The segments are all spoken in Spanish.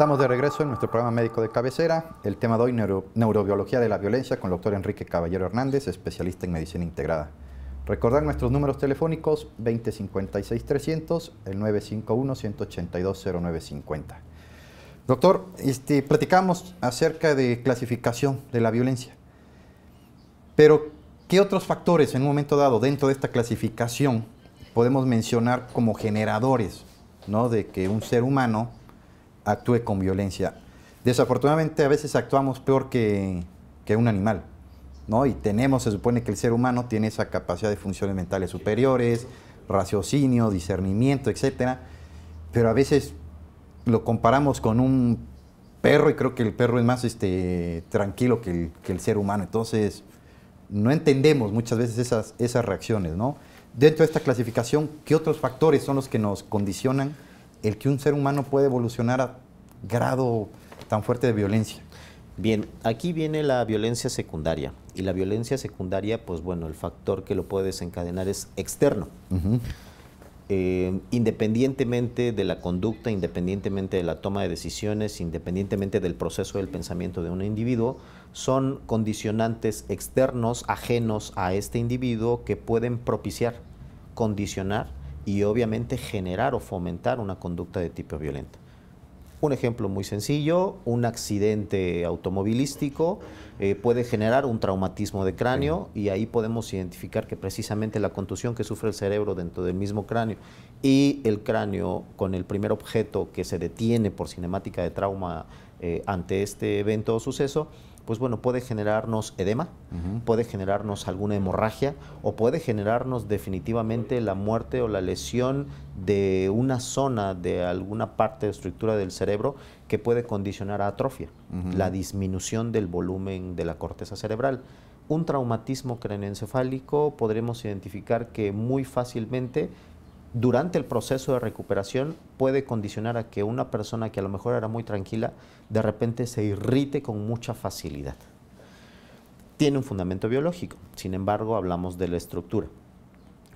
Estamos de regreso en nuestro programa médico de cabecera. El tema de hoy, neurobiología de la violencia, con el doctor Enrique Caballero Hernández, especialista en medicina integrada. Recordar nuestros números telefónicos 2056-300, el 951-182-0950. Doctor, este, platicamos acerca de clasificación de la violencia, pero ¿qué otros factores en un momento dado dentro de esta clasificación podemos mencionar como generadores ¿no? de que un ser humano actúe con violencia. Desafortunadamente a veces actuamos peor que, que un animal, ¿no? Y tenemos, se supone que el ser humano tiene esa capacidad de funciones mentales superiores, raciocinio, discernimiento, etcétera, pero a veces lo comparamos con un perro y creo que el perro es más este, tranquilo que el, que el ser humano. Entonces, no entendemos muchas veces esas, esas reacciones, ¿no? Dentro de esta clasificación, ¿qué otros factores son los que nos condicionan el que un ser humano puede evolucionar a grado tan fuerte de violencia? Bien, aquí viene la violencia secundaria. Y la violencia secundaria, pues bueno, el factor que lo puede desencadenar es externo. Eh, independientemente de la conducta, independientemente de la toma de decisiones, independientemente del proceso del pensamiento de un individuo, son condicionantes externos, ajenos a este individuo, que pueden propiciar, condicionar y obviamente generar o fomentar una conducta de tipo violento. Un ejemplo muy sencillo, un accidente automovilístico eh, puede generar un traumatismo de cráneo y ahí podemos identificar que precisamente la contusión que sufre el cerebro dentro del mismo cráneo y el cráneo con el primer objeto que se detiene por cinemática de trauma eh, ante este evento o suceso, pues bueno, puede generarnos edema, puede generarnos alguna hemorragia o puede generarnos definitivamente la muerte o la lesión de una zona de alguna parte de estructura del cerebro que puede condicionar a atrofia, la disminución del volumen de la corteza cerebral. Un traumatismo craneoencefálico podremos identificar que muy fácilmente durante el proceso de recuperación puede condicionar a que una persona que a lo mejor era muy tranquila, de repente se irrite con mucha facilidad. Tiene un fundamento biológico, sin embargo hablamos de la estructura.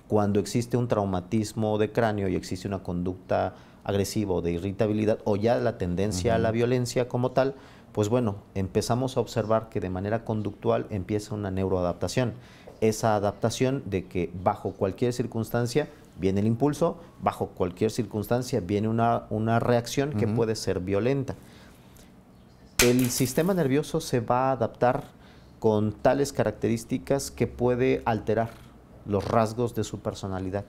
Cuando existe un traumatismo de cráneo y existe una conducta agresiva o de irritabilidad o ya la tendencia a la violencia como tal, pues bueno, empezamos a observar que de manera conductual empieza una neuroadaptación. Esa adaptación de que bajo cualquier circunstancia viene el impulso, bajo cualquier circunstancia viene una, reacción que puede ser violenta. El sistema nervioso se va a adaptar con tales características que puede alterar los rasgos de su personalidad.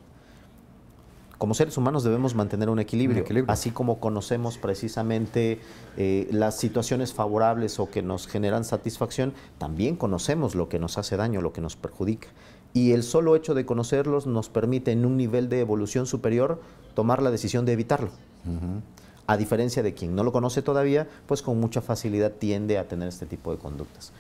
Como seres humanos debemos mantener un equilibrio, así como conocemos precisamente eh, las situaciones favorables o que nos generan satisfacción, también conocemos lo que nos hace daño, lo que nos perjudica y el solo hecho de conocerlos nos permite en un nivel de evolución superior tomar la decisión de evitarlo. A diferencia de quien no lo conoce todavía, pues con mucha facilidad tiende a tener este tipo de conductas.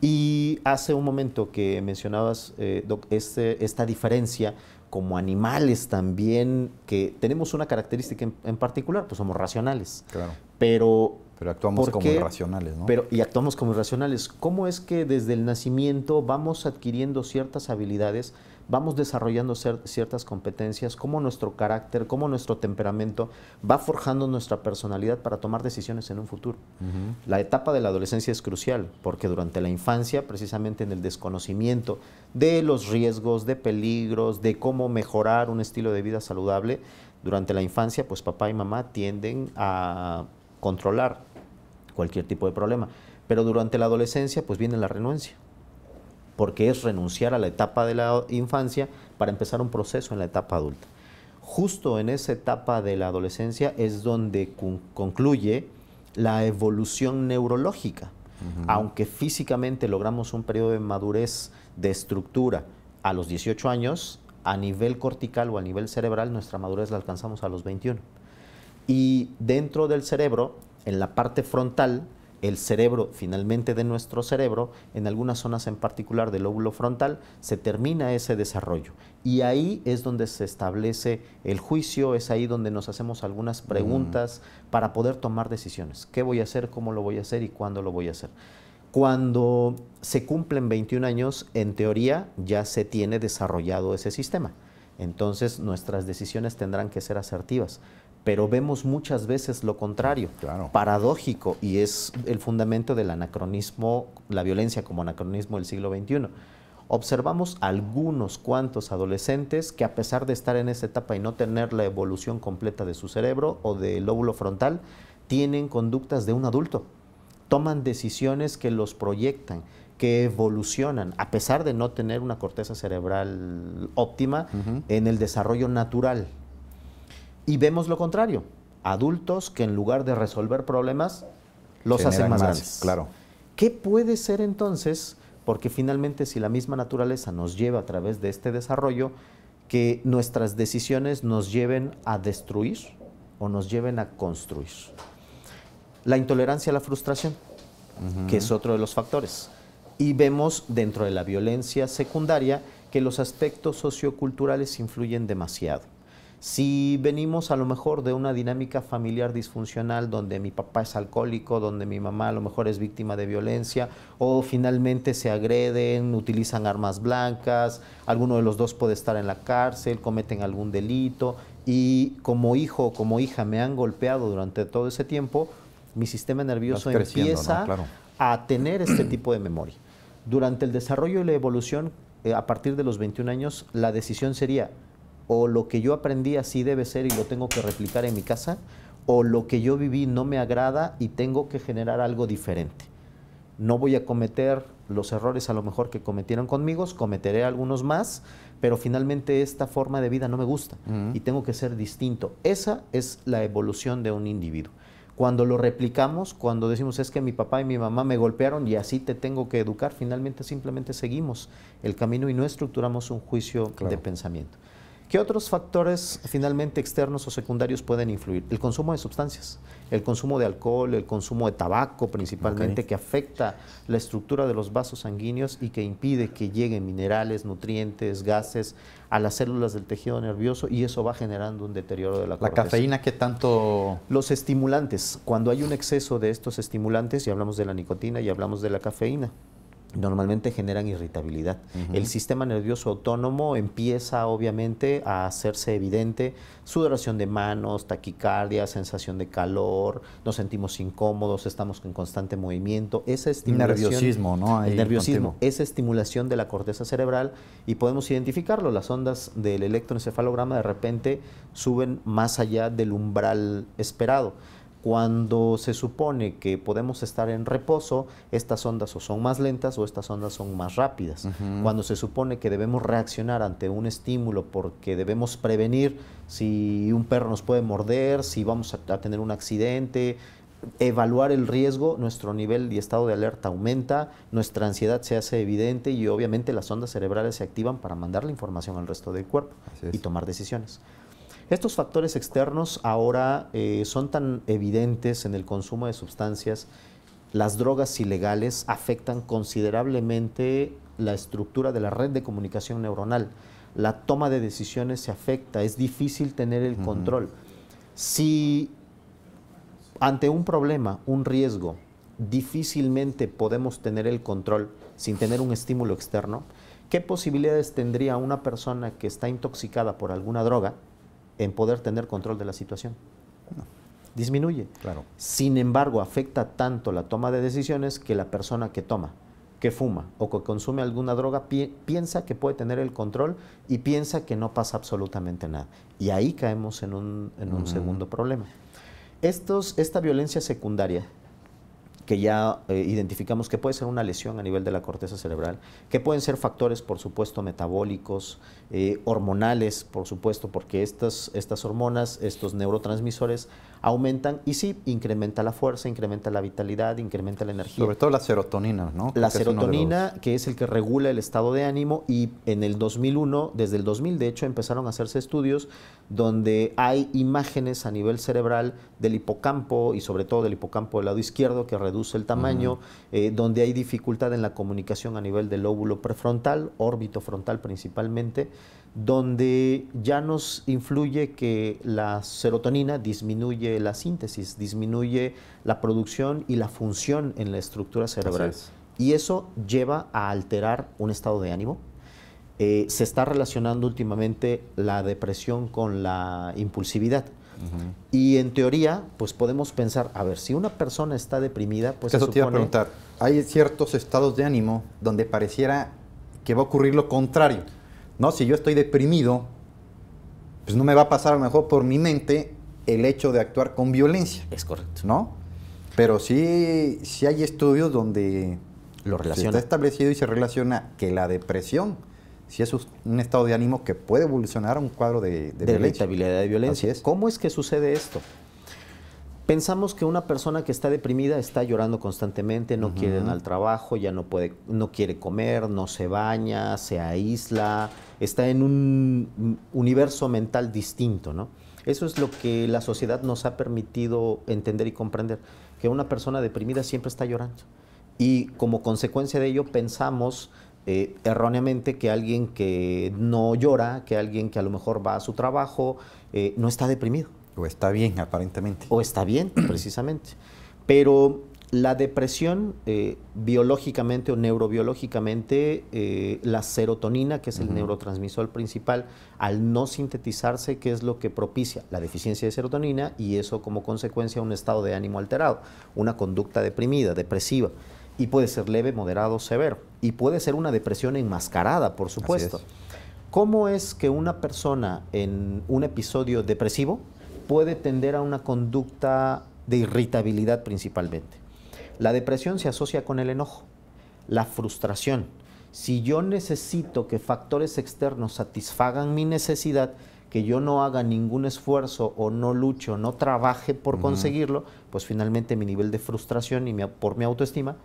Y hace un momento que mencionabas, eh, Doc, este, esta diferencia como animales también, que tenemos una característica en, en particular, pues somos racionales. Claro. Pero pero actuamos como irracionales, ¿no? Pero, y actuamos como irracionales. ¿Cómo es que desde el nacimiento vamos adquiriendo ciertas habilidades, vamos desarrollando ciertas competencias, cómo nuestro carácter, cómo nuestro temperamento va forjando nuestra personalidad para tomar decisiones en un futuro? La etapa de la adolescencia es crucial, porque durante la infancia, precisamente en el desconocimiento de los riesgos, de peligros, de cómo mejorar un estilo de vida saludable, durante la infancia, pues papá y mamá tienden a controlar cualquier tipo de problema. Pero durante la adolescencia, pues viene la renuencia, porque es renunciar a la etapa de la infancia para empezar un proceso en la etapa adulta. Justo en esa etapa de la adolescencia es donde concluye la evolución neurológica. Aunque físicamente logramos un periodo de madurez de estructura a los 18 años, a nivel cortical o a nivel cerebral, nuestra madurez la alcanzamos a los 21. Y dentro del cerebro, en la parte frontal, el cerebro, finalmente de nuestro cerebro, en algunas zonas en particular del lóbulo frontal, se termina ese desarrollo. Y ahí es donde se establece el juicio, es ahí donde nos hacemos algunas preguntas para poder tomar decisiones. ¿Qué voy a hacer? ¿Cómo lo voy a hacer? ¿Y cuándo lo voy a hacer? Cuando se cumplen 21 años, en teoría ya se tiene desarrollado ese sistema. Entonces nuestras decisiones tendrán que ser asertivas pero vemos muchas veces lo contrario, paradójico, y es el fundamento del anacronismo, la violencia como anacronismo del siglo XXI. Observamos algunos cuantos adolescentes que a pesar de estar en esa etapa y no tener la evolución completa de su cerebro o del lóbulo frontal, tienen conductas de un adulto, toman decisiones que los proyectan, que evolucionan, a pesar de no tener una corteza cerebral óptima en el desarrollo natural y vemos lo contrario, adultos que en lugar de resolver problemas, los hacen más, grandes. Claro. ¿Qué puede ser entonces? Porque finalmente si la misma naturaleza nos lleva a través de este desarrollo, que nuestras decisiones nos lleven a destruir o nos lleven a construir. La intolerancia a la frustración, que es otro de los factores. Y vemos dentro de la violencia secundaria que los aspectos socioculturales influyen demasiado. Si venimos a lo mejor de una dinámica familiar disfuncional donde mi papá es alcohólico, donde mi mamá a lo mejor es víctima de violencia, o finalmente se agreden, utilizan armas blancas, alguno de los dos puede estar en la cárcel, cometen algún delito, y como hijo o como hija me han golpeado durante todo ese tiempo, mi sistema nervioso empieza a tener este tipo de memoria. Durante el desarrollo y la evolución, eh, a partir de los 21 años, la decisión sería, o lo que yo aprendí así debe ser y lo tengo que replicar en mi casa, o lo que yo viví no me agrada y tengo que generar algo diferente. No voy a cometer los errores a lo mejor que cometieron conmigo, cometeré algunos más, pero finalmente esta forma de vida no me gusta y tengo que ser distinto. Esa es la evolución de un individuo. Cuando lo replicamos, cuando decimos es que mi papá y mi mamá me golpearon y así te tengo que educar, finalmente simplemente seguimos el camino y no estructuramos un juicio de pensamiento. ¿Qué otros factores finalmente externos o secundarios pueden influir? El consumo de sustancias, el consumo de alcohol, el consumo de tabaco principalmente, que afecta la estructura de los vasos sanguíneos y que impide que lleguen minerales, nutrientes, gases a las células del tejido nervioso y eso va generando un deterioro de la, ¿La cafeína que tanto...? Los estimulantes. Cuando hay un exceso de estos estimulantes, y hablamos de la nicotina y hablamos de la cafeína, normalmente generan irritabilidad. El sistema nervioso autónomo empieza obviamente a hacerse evidente sudoración de manos, taquicardia, sensación de calor, nos sentimos incómodos, estamos en constante movimiento. Esa estimulación, nerviosismo, ¿no? el nerviosismo, esa estimulación de la corteza cerebral y podemos identificarlo. Las ondas del electroencefalograma de repente suben más allá del umbral esperado. Cuando se supone que podemos estar en reposo, estas ondas o son más lentas o estas ondas son más rápidas. Cuando se supone que debemos reaccionar ante un estímulo porque debemos prevenir si un perro nos puede morder, si vamos a tener un accidente, evaluar el riesgo, nuestro nivel y estado de alerta aumenta, nuestra ansiedad se hace evidente y obviamente las ondas cerebrales se activan para mandar la información al resto del cuerpo y tomar decisiones. Estos factores externos ahora eh, son tan evidentes en el consumo de sustancias, las drogas ilegales afectan considerablemente la estructura de la red de comunicación neuronal. La toma de decisiones se afecta, es difícil tener el control. Si ante un problema, un riesgo, difícilmente podemos tener el control sin tener un estímulo externo, ¿qué posibilidades tendría una persona que está intoxicada por alguna droga en poder tener control de la situación. Disminuye. Claro. Sin embargo, afecta tanto la toma de decisiones que la persona que toma, que fuma o que consume alguna droga piensa que puede tener el control y piensa que no pasa absolutamente nada. Y ahí caemos en un, en un segundo problema. esta violencia secundaria que ya eh, identificamos que puede ser una lesión a nivel de la corteza cerebral, que pueden ser factores, por supuesto, metabólicos, eh, hormonales, por supuesto, porque estas, estas hormonas, estos neurotransmisores aumentan y sí, incrementa la fuerza, incrementa la vitalidad, incrementa la energía. Sobre todo la serotonina, ¿no? la serotonina, que es el que regula el estado de ánimo y en el 2001, desde el 2000, de hecho, empezaron a hacerse estudios donde hay imágenes a nivel cerebral del hipocampo y sobre todo del hipocampo del lado izquierdo que reduce el tamaño, eh, donde hay dificultad en la comunicación a nivel del lóbulo prefrontal, órbito frontal principalmente, donde ya nos influye que la serotonina disminuye la síntesis, disminuye la producción y la función en la estructura cerebral. Y eso lleva a alterar un estado de ánimo, eh, se está relacionando últimamente la depresión con la impulsividad. Y en teoría, pues podemos pensar, a ver, si una persona está deprimida, pues... Eso se supone... te iba a preguntar, hay ciertos estados de ánimo donde pareciera que va a ocurrir lo contrario. No, si yo estoy deprimido, pues no me va a pasar a lo mejor por mi mente el hecho de actuar con violencia. Es correcto. ¿No? Pero sí, hay estudios donde Se está establecido y se relaciona que la depresión si es un estado de ánimo que puede evolucionar a un cuadro de, de, de violencia. de violencia. Es. ¿Cómo es que sucede esto? Pensamos que una persona que está deprimida está llorando constantemente, no quiere ir al trabajo, ya no puede, no quiere comer, no se baña, se aísla, está en un universo mental distinto, ¿no? Eso es lo que la sociedad nos ha permitido entender y comprender, que una persona deprimida siempre está llorando. Y como consecuencia de ello pensamos eh, erróneamente que alguien que no llora, que alguien que a lo mejor va a su trabajo, eh, no está deprimido. O está bien, aparentemente. O está bien, precisamente. Pero la depresión, eh, biológicamente o neurobiológicamente, la serotonina, que es el neurotransmisor principal, al no sintetizarse, ¿qué es lo que propicia? La deficiencia de serotonina y eso como consecuencia un estado de ánimo alterado, una conducta deprimida, depresiva, y puede ser leve, moderado, severo y puede ser una depresión enmascarada, por supuesto. ¿Cómo es que una persona en un episodio depresivo puede tender a una conducta de irritabilidad principalmente? La depresión se asocia con el enojo, la frustración. Si yo necesito que factores externos satisfagan mi necesidad, que yo no haga ningún esfuerzo o no lucho, no trabaje por conseguirlo, pues finalmente mi nivel de frustración y por mi autoestima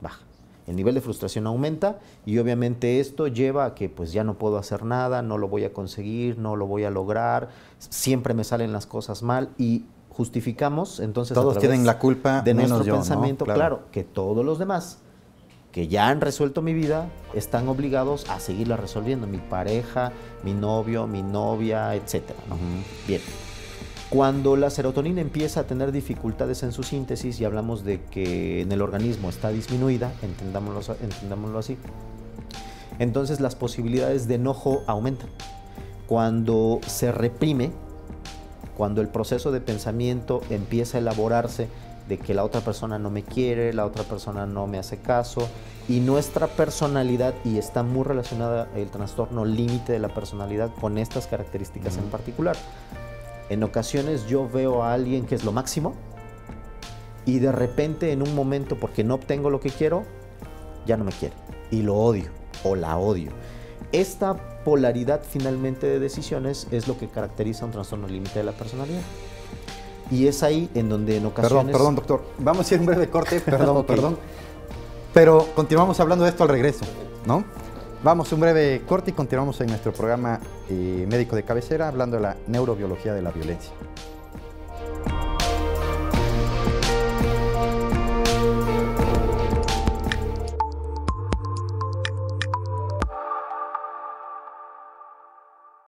baja el nivel de frustración aumenta y obviamente esto lleva a que pues ya no puedo hacer nada, no lo voy a conseguir, no lo voy a lograr, siempre me salen las cosas mal y justificamos entonces todos tienen la culpa de nuestro pensamiento, claro. que todos los demás que ya han resuelto mi vida están obligados a seguirla resolviendo, mi pareja, mi novio, mi novia, etcétera. Bien. Cuando la serotonina empieza a tener dificultades en su síntesis y hablamos de que en el organismo está disminuida, entendámoslo, entendámoslo así, entonces las posibilidades de enojo aumentan. Cuando se reprime, cuando el proceso de pensamiento empieza a elaborarse de que la otra persona no me quiere, la otra persona no me hace caso, y nuestra personalidad, y está muy relacionada el trastorno límite de la personalidad con estas características en particular. En ocasiones yo veo a alguien que es lo máximo y de repente en un momento porque no obtengo lo que quiero, ya no me quiere y lo odio o la odio. Esta polaridad finalmente de decisiones es lo que caracteriza un trastorno límite de la personalidad. Y es ahí en donde en ocasiones... Perdón, perdón, doctor. Vamos a ir un breve corte, perdón, perdón. Pero continuamos hablando de esto al regreso, ¿no? Vamos un breve corte y continuamos en nuestro programa eh, médico de cabecera hablando de la neurobiología de la violencia.